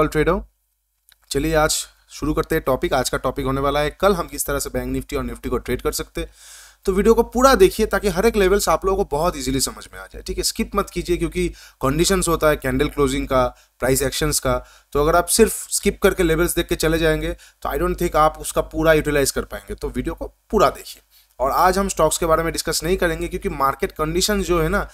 all Trudeau चलिए आज शुरू करते हैं टॉपिक आज का टॉपिक होने वाला है कल हम किस तरह से बैंक निफ्टी और निफ्टी को ट्रेड कर सकते हैं तो वीडियो को पूरा देखिए ताकि हर एक लेवल्स आप लोगों को बहुत इजीली समझ में आ जाए ठीक है स्किप मत कीजिए क्योंकि कंडीशंस होता है कैंडल क्लोजिंग का प्राइस एक्शंस का तो अगर आप सिर्फ स्किप करके लेवल्स देख के चले जाएंगे तो आई डोंट थिंक आप उसका पूरा यूटिलाइज कर पाएंगे तो वीडियो को पूरा देखिए और आज हम स्टॉक्स के बारे में डिस्कस नहीं करेंगे क्योंकि मार्केट कंडीशन जो है ना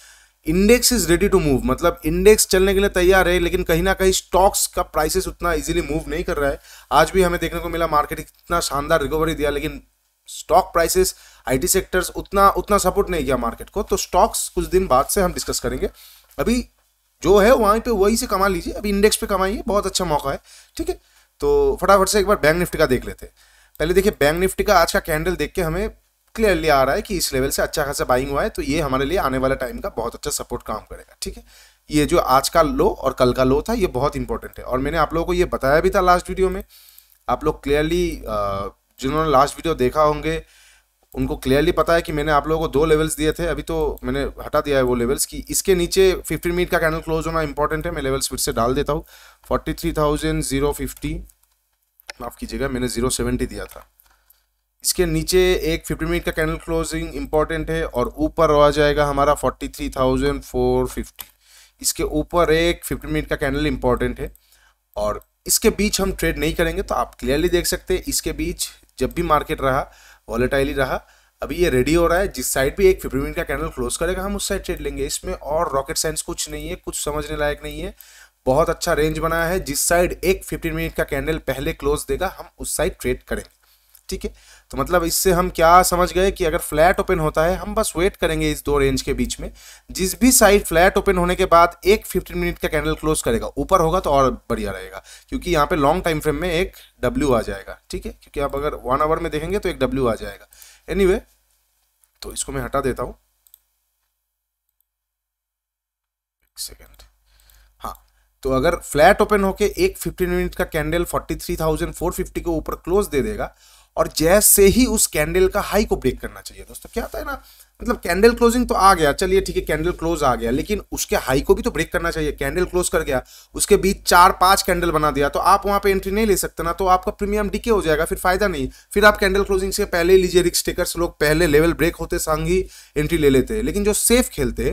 index is ready to move मतलब इंडेक्स चलने के लिए तैयार है लेकिन कहीं ना कहीं स्टॉक्स का प्राइसेस उतना इजीली मूव नहीं कर रहा है आज भी हमें देखने को मिला मार्केट इतना शानदार रिकवरी दिया लेकिन स्टॉक प्राइसेस आईटी सेक्टर्स उतना उतना सपोर्ट नहीं किया मार्केट को तो स्टॉक्स कुछ दिन बाद से हम डिस्कस करेंगे अभी जो है वहीं पर वही से कमा लीजिए अभी इंडेक्स पे कमाइए बहुत अच्छा मौका है ठीक है तो फटाफट से एक बार बैंक निफ्टी का देख लेते हैं पहले देखिए बैंक निफ्टी का आज का कैंडल देख के हमें क्लियरली आ रहा है कि इस लेवल से अच्छा खासा बाइंग हुआ है तो ये हमारे लिए आने वाला टाइम का बहुत अच्छा सपोर्ट काम करेगा ठीक है ये जो आज का लो और कल का लो था ये बहुत इंपॉर्टेंट है और मैंने आप लोगों को ये बताया भी था लास्ट वीडियो में आप लोग क्लियरली जिन्होंने लास्ट वीडियो देखा होंगे उनको क्लियरली पता है कि मैंने आप लोगों को दो लेवल्स दिए थे अभी तो मैंने हटा दिया है वो लेवल्स कि इसके नीचे 15 मिनट का कैंडल क्लोज होना इंपॉर्टेंट है मैं लेवल्स फिर से डाल देता हूँ forty three thousand zero fifty माफ़ कीजिएगा मैंने जीरो सेवेंटी दिया था इसके नीचे एक फिफ्टी मिनट का कैंडल क्लोजिंग इंपॉर्टेंट है और ऊपर आ जाएगा हमारा 43,450 इसके ऊपर एक फिफ्टी मिनट का कैंडल इंपॉर्टेंट है और इसके बीच हम ट्रेड नहीं करेंगे तो आप क्लियरली देख सकते हैं इसके बीच जब भी मार्केट रहा वॉलेटाइली रहा अभी ये रेडी हो रहा है जिस साइड भी एक फिफ्टी मिनट का कैंडल क्लोज करेगा हम उस साइड ट्रेड लेंगे इसमें और रॉकेट साइंस कुछ नहीं है कुछ समझने लायक नहीं है बहुत अच्छा रेंज बनाया है जिस साइड एक फिफ्टीन मिनट का कैंडल पहले क्लोज देगा हम उस साइड ट्रेड करेंगे ठीक है तो मतलब इससे हम क्या समझ गए कि अगर फ्लैट ओपन होता है हम बस वेट करेंगे इस दो रेंज के बीच में जिस भी साइड फ्लैट ओपन होने के बाद एक 15 मिनट का कैंडल क्लोज करेगा ऊपर होगा तो और बढ़िया रहेगा क्योंकि यहाँ पे लॉन्ग टाइम फ्रेम में एक डब्ल्यू आ जाएगा ठीक है क्योंकि आप अगर वन आवर में देखेंगे तो एक डब्ल्यू आ जाएगा एनी anyway, तो इसको मैं हटा देता हूँ सेकेंड हाँ तो अगर फ्लैट ओपन होके एक 15 मिनट का कैंडल 43,450 के ऊपर क्लोज दे देगा और जैसे ही उस कैंडल का हाई को ब्रेक करना चाहिए दोस्तों क्या होता है ना मतलब कैंडल क्लोजिंग तो आ गया चलिए ठीक है कैंडल क्लोज आ गया लेकिन उसके हाई को भी तो ब्रेक करना चाहिए कैंडल क्लोज कर गया उसके बीच चार पांच कैंडल बना दिया तो आप वहां पे एंट्री नहीं ले सकते ना तो आपका प्रीमियम डिके हो जाएगा फिर फायदा नहीं फिर आप कैंडल क्लोजिंग से पहले लीजिए रिक्स टेकर्स लोग पहले लेवल ब्रेक होते संग ही एंट्री ले लेते हैं लेकिन जो सेफ खेलते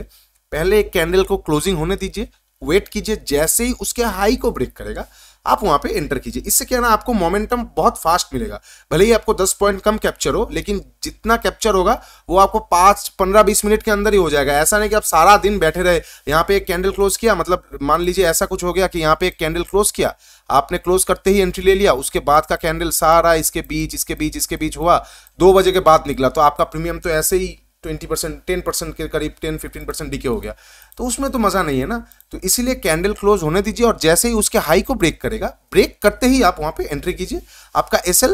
पहले कैंडल को क्लोजिंग होने दीजिए वेट कीजिए जैसे ही उसके हाई को ब्रेक करेगा आप वहां पे एंटर कीजिए इससे क्या ना आपको मोमेंटम बहुत फास्ट मिलेगा भले ही आपको दस पॉइंट कम कैप्चर हो लेकिन जितना कैप्चर होगा वो आपको पाँच पंद्रह बीस मिनट के अंदर ही हो जाएगा ऐसा नहीं कि आप सारा दिन बैठे रहे यहाँ पे एक कैंडल क्लोज किया मतलब मान लीजिए ऐसा कुछ हो गया कि यहाँ पे एक कैंडल क्लोज किया आपने क्लोज करते ही एंट्री ले लिया उसके बाद का कैंडल सारा इसके बीच इसके बीच इसके बीच हुआ दो बजे के बाद निकला तो आपका प्रीमियम तो ऐसे ही ट्वेंटी परसेंट टेन परसेंट के करीब टेन फिफ्टीन परसेंट डीके हो गया तो उसमें तो मज़ा नहीं है ना तो इसीलिए कैंडल क्लोज होने दीजिए और जैसे ही उसके हाई को ब्रेक करेगा ब्रेक करते ही आप वहाँ पे एंट्री कीजिए आपका एस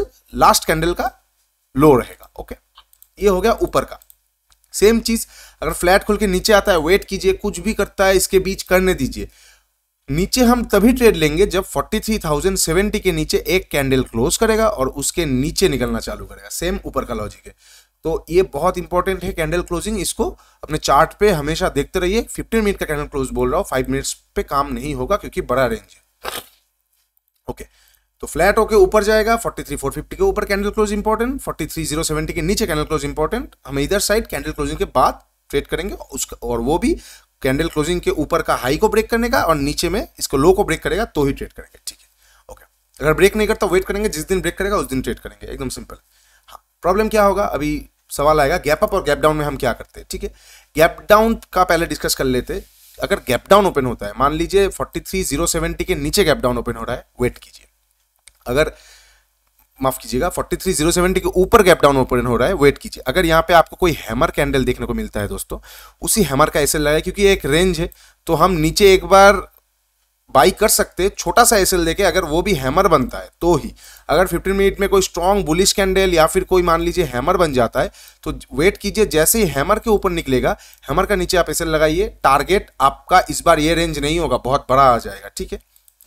लास्ट कैंडल का लो रहेगा ओके ये हो गया ऊपर का सेम चीज़ अगर फ्लैट खुल के नीचे आता है वेट कीजिए कुछ भी करता है इसके बीच करने दीजिए नीचे हम तभी ट्रेड लेंगे जब 43,070 के नीचे एक कैंडल क्लोज करेगा और उसके नीचे निकलना चालू करेगा सेम ऊपर का लॉजिक है तो ये बहुत इंपॉर्टेंट है कैंडल क्लोजिंग इसको अपने चार्ट पे हमेशा देखते रहिए 15 मिनट का कैंडल क्लोज बोल रहा हूँ फाइव मिनट्स पे काम नहीं होगा क्योंकि बड़ा रेंज है ओके तो फ्लैट होके ऊपर जाएगा 43450 के ऊपर कैंडल क्लोज इंपॉर्टेंट 43070 के नीचे कैंडल क्लोज इंपॉर्टेंट हम इधर साइड कैंडल क्लोजिंग के बाद ट्रेड करेंगे उसका और वो भी कैंडल क्लोजिंग के ऊपर का हाई को ब्रेक करने का और नीचे में इसको लो को ब्रेक करेगा तो ही ट्रेड करेंगे ठीक है ओके अगर ब्रेक नहीं करता वेट करेंगे जिस दिन ब्रेक करेगा उस दिन ट्रेड करेंगे एकदम सिंपल हाँ प्रॉब्लम क्या होगा अभी सवाल आएगा गैप अप और गैप डाउन में हम क्या करते हैं ठीक है गैप डाउन का पहले डिस्कस कर लेते अगर गैप डाउन ओपन होता है मान लीजिए 43070 के नीचे गैप डाउन ओपन हो रहा है वेट कीजिए अगर माफ कीजिएगा 43070 के ऊपर गैप डाउन ओपन हो रहा है वेट कीजिए अगर यहाँ पे आपको कोई हैमर कैंडल देखने को मिलता है दोस्तों उसी हैमर का ऐसे लगा क्योंकि एक रेंज है तो हम नीचे एक बार बाई कर सकते हैं छोटा सा एसएल देके अगर वो भी हैमर बनता है तो ही अगर 15 मिनट में कोई स्ट्रांग बुलिश कैंडल या फिर कोई मान लीजिए हैमर बन जाता है तो वेट कीजिए जैसे ही हैमर के ऊपर निकलेगा हैमर का नीचे आप एसएल लगाइए टारगेट आपका इस बार ये रेंज नहीं होगा बहुत बड़ा आ जाएगा ठीक है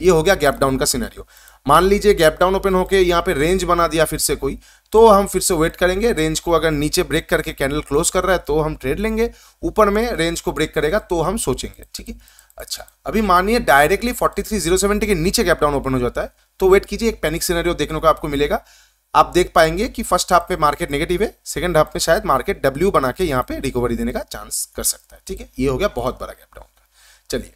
ये हो गया गैप डाउन का सिनेरियो मान लीजिए गैप डाउन ओपन होकर यहाँ पे रेंज बना दिया फिर से कोई तो हम फिर से वेट करेंगे रेंज को अगर नीचे ब्रेक करके कैंडल क्लोज कर रहा है तो हम ट्रेड लेंगे ऊपर में रेंज को ब्रेक करेगा तो हम सोचेंगे ठीक है अच्छा अभी मानिए डायरेक्टली 43070 के नीचे गैप डाउन ओपन हो जाता है तो वेट कीजिए एक पैनिक सिनेरियो देखने को आपको मिलेगा आप देख पाएंगे कि फर्स्ट हाफ पे मार्केट नेगेटिव है सेकंड हाफ में शायद मार्केट डब्ल्यू बना के यहाँ पे रिकवरी देने का चांस कर सकता है ठीक है ये हो गया बहुत बड़ा गैप डाउन का चलिए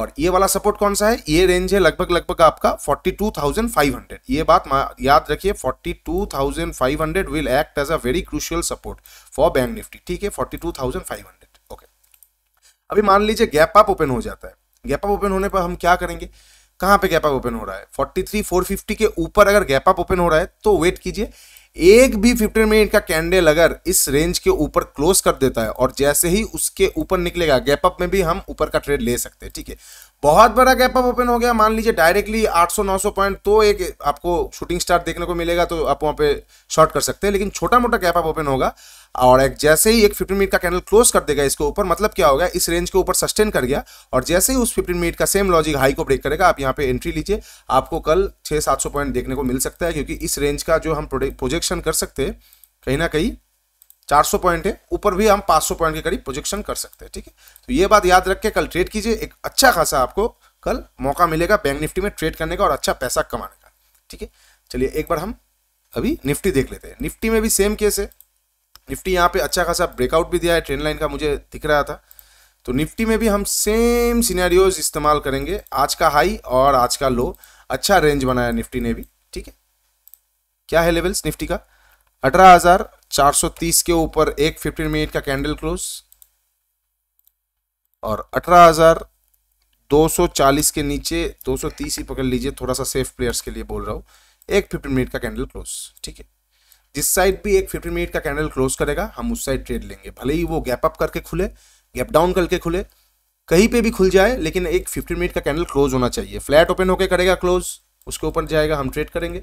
और ये वाला सपोर्ट कौन सा है ये रेंज है लगभग लगभग आपका 42,500 ये बात याद रखिए 42,500 will act as a very crucial support for bank Nifty ठीक है 42,500 अभी मान लीजिए गैप अप ओपन हो जाता है गैप अप ओपन होने पर हम क्या करेंगे कहाँ पे गैप अप ओपन हो रहा है 43 450 के ऊपर अगर गैप अप ओपन हो रहा है तो वेट कीजिए एक भी 15 मिनट का कैंडल अगर इस रेंज के ऊपर क्लोज कर देता है और जैसे ही उसके ऊपर निकलेगा गैप अप में भी हम ऊपर का ट्रेड ले सकते हैं ठीक है बहुत बड़ा गैप अप ओपन हो गया मान लीजिए डायरेक्टली 800-900 पॉइंट तो एक आपको शूटिंग स्टार देखने को मिलेगा तो आप वहाँ पे शॉर्ट कर सकते हैं लेकिन छोटा मोटा गैप अप ओपन होगा और एक जैसे ही एक 15 मिनट का कैंडल क्लोज कर देगा इसके ऊपर मतलब क्या होगा इस रेंज के ऊपर सस्टेन कर गया और जैसे ही उस 15 मिनट का सेम लॉजिक हाई को ब्रेक करेगा आप यहाँ पे एंट्री लीजिए आपको कल छः सात पॉइंट देखने को मिल सकता है क्योंकि इस रेंज का जो हम प्रोजेक्शन कर सकते हैं कहीं ना कहीं 400 पॉइंट है ऊपर भी हम 500 पॉइंट के करीब प्रोजेक्शन कर सकते हैं ठीक है तो ये बात याद रख के कल ट्रेड कीजिए एक अच्छा खासा आपको कल मौका मिलेगा बैंक निफ्टी में ट्रेड करने का और अच्छा पैसा कमाने का ठीक है चलिए एक बार हम अभी निफ्टी देख लेते हैं निफ्टी में भी सेम केस है निफ्टी यहाँ पे अच्छा खासा ब्रेकआउट भी दिया है ट्रेंड लाइन का मुझे दिख रहा था तो निफ्टी में भी हम सेम सीनारियोज इस्तेमाल करेंगे आज का हाई और आज का लो अच्छा रेंज बनाया निफ्टी ने भी ठीक है क्या है लेवल्स निफ्टी का अठारह हज़ार 430 के ऊपर एक 15 मिनट का कैंडल क्लोज और 18,240 के नीचे 230 ही पकड़ लीजिए थोड़ा सा सेफ प्लेयर्स के लिए बोल रहा हूँ एक 15 मिनट का कैंडल क्लोज ठीक है जिस साइड भी एक 15 मिनट का कैंडल क्लोज करेगा हम उस साइड ट्रेड लेंगे भले ही वो गैप अप करके खुले गैप डाउन करके खुले कहीं पे भी खुल जाए लेकिन एक 15 मिनट का कैंडल क्लोज होना चाहिए फ्लैट ओपन होकर करेगा क्लोज उसके ऊपर जाएगा हम ट्रेड करेंगे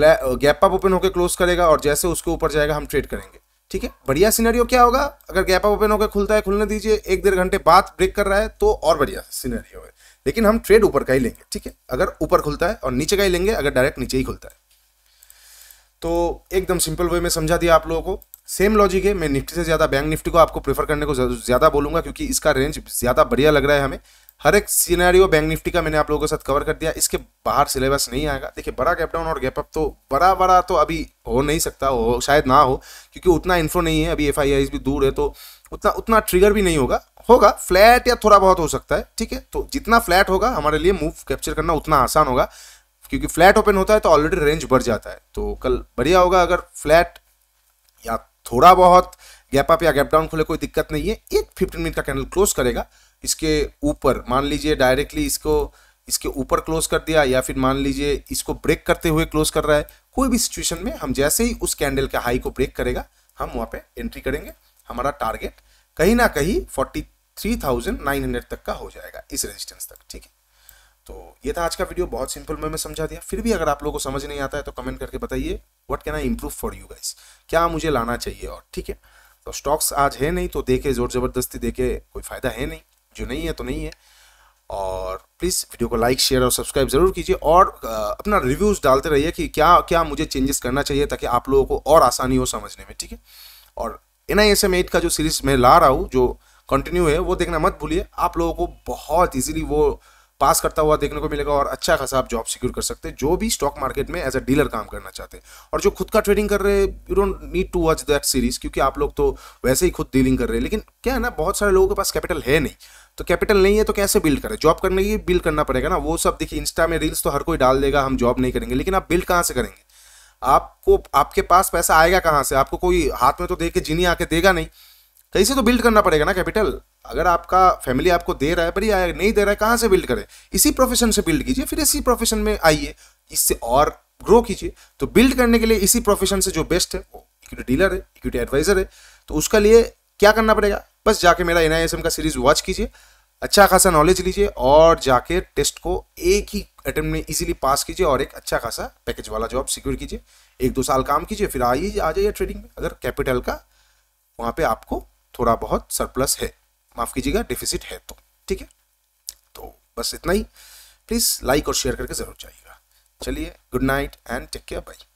गैप अप ओपन होकर क्लोज करेगा और जैसे उसके ऊपर जाएगा हम ट्रेड करेंगे ठीक है बढ़िया सिनेरियो क्या होगा अगर गैप अप ओपन होकर खुलता है खुलने दीजिए एक डेढ़ घंटे बाद ब्रेक कर रहा है तो और बढ़िया सिनेरियो है लेकिन हम ट्रेड ऊपर का ही लेंगे ठीक है अगर ऊपर खुलता है और नीचे का ही लेंगे अगर डायरेक्ट नीचे ही खुलता है तो एकदम सिंपल वे में समझा दिया आप लोगों को सेम लॉजिक है मैं निफ्टी से ज़्यादा बैंक निफ्टी को आपको प्रेफर करने को ज़्यादा बोलूंगा क्योंकि इसका रेंज ज़्यादा बढ़िया लग रहा है हमें हर एक सीनारियो बैंक निफ्टी का मैंने आप लोगों के साथ कवर कर दिया इसके बाहर सिलेबस नहीं आएगा देखिए बड़ा गैप डाउन और गैप अप तो बड़ा बड़ा तो अभी हो नहीं सकता हो शायद ना हो क्योंकि उतना इन्फ्लो नहीं है अभी एफ भी दूर है तो उतना उतना ट्रिगर भी नहीं होगा होगा फ्लैट या थोड़ा बहुत हो सकता है ठीक है तो जितना फ्लैट होगा हमारे लिए मूव कैप्चर करना उतना आसान होगा क्योंकि फ्लैट ओपन होता है तो ऑलरेडी रेंज बढ़ जाता है तो कल बढ़िया होगा अगर फ्लैट या थोड़ा बहुत गैप अप या गैप डाउन खुले कोई दिक्कत नहीं है एक फिफ्टीन मिनट का कैंडल क्लोज करेगा इसके ऊपर मान लीजिए डायरेक्टली इसको इसके ऊपर क्लोज कर दिया या फिर मान लीजिए इसको ब्रेक करते हुए क्लोज कर रहा है कोई भी सिचुएशन में हम जैसे ही उस कैंडल का हाई को ब्रेक करेगा हम वहाँ पे एंट्री करेंगे हमारा टारगेट कहीं ना कहीं 43,900 तक का हो जाएगा इस रेजिस्टेंस तक ठीक है तो ये था आज का वीडियो बहुत सिंपल में मैं समझा दिया फिर भी अगर आप लोगों को समझ नहीं आता है तो कमेंट करके बताइए what can I improve for you guys क्या मुझे लाना चाहिए और ठीक है तो स्टॉक्स आज है नहीं तो देखे जोर जबरदस्ती देखे कोई फायदा है नहीं जो नहीं है तो नहीं है और प्लीज़ वीडियो को लाइक शेयर और सब्सक्राइब ज़रूर कीजिए और अपना रिव्यूज़ डालते रहिए कि क्या क्या मुझे चेंजेस करना चाहिए ताकि आप लोगों को और आसानी हो समझने में ठीक है और N I S M eight का जो सीरीज़ मैं ला रहा हूँ जो कंटिन्यू है वो देखना मत भूलिए आप लोगों को बहुत ईजिली वो पास करता हुआ देखने को मिलेगा और अच्छा खासा आप जॉब सिक्योर कर सकते हैं जो भी स्टॉक मार्केट में एज अ डीलर काम करना चाहते हैं और जो खुद का ट्रेडिंग कर रहे हैं you don't need to watch that series क्योंकि आप लोग तो वैसे ही खुद डीलिंग कर रहे हैं लेकिन क्या है ना बहुत सारे लोगों के पास कैपिटल है नहीं तो कैपिटल नहीं है तो कैसे बिल्ड करें जॉब करने के लिए बिल्ड करना पड़ेगा ना वो सब देखिए इंस्टा में रील्स तो हर कोई डाल देगा हम जॉब नहीं करेंगे लेकिन आप बिल्ड कहाँ से करेंगे आपको आपके पास पैसा आएगा कहाँ से आपको कोई हाथ में तो दे के जीनी आके देगा नहीं कहीं से तो बिल्ड करना पड़ेगा ना कैपिटल अगर आपका फैमिली आपको दे रहा है पर आया नहीं दे रहा है कहाँ से बिल्ड करें इसी प्रोफेशन से बिल्ड कीजिए फिर इसी प्रोफेशन में आइए इससे और ग्रो कीजिए तो बिल्ड करने के लिए इसी प्रोफेशन से जो बेस्ट है वो इक्विटी डीलर है इक्विटी एडवाइजर है तो उसका लिए क्या करना पड़ेगा बस जाके मेरा एन का सीरीज वॉच कीजिए अच्छा खासा नॉलेज लीजिए और जाके टेस्ट को एक ही अटेम्प्ट में इजीली पास कीजिए और एक अच्छा खासा पैकेज वाला जॉब सिक्योर कीजिए एक दो साल काम कीजिए फिर आइए आ जाइए ट्रेडिंग में अगर कैपिटल का वहाँ पे आपको थोड़ा बहुत सरप्लस है माफ़ कीजिएगा डिफिसिट है तो ठीक है तो बस इतना ही प्लीज़ लाइक और शेयर करके ज़रूर जाइएगा चलिए good night and take care by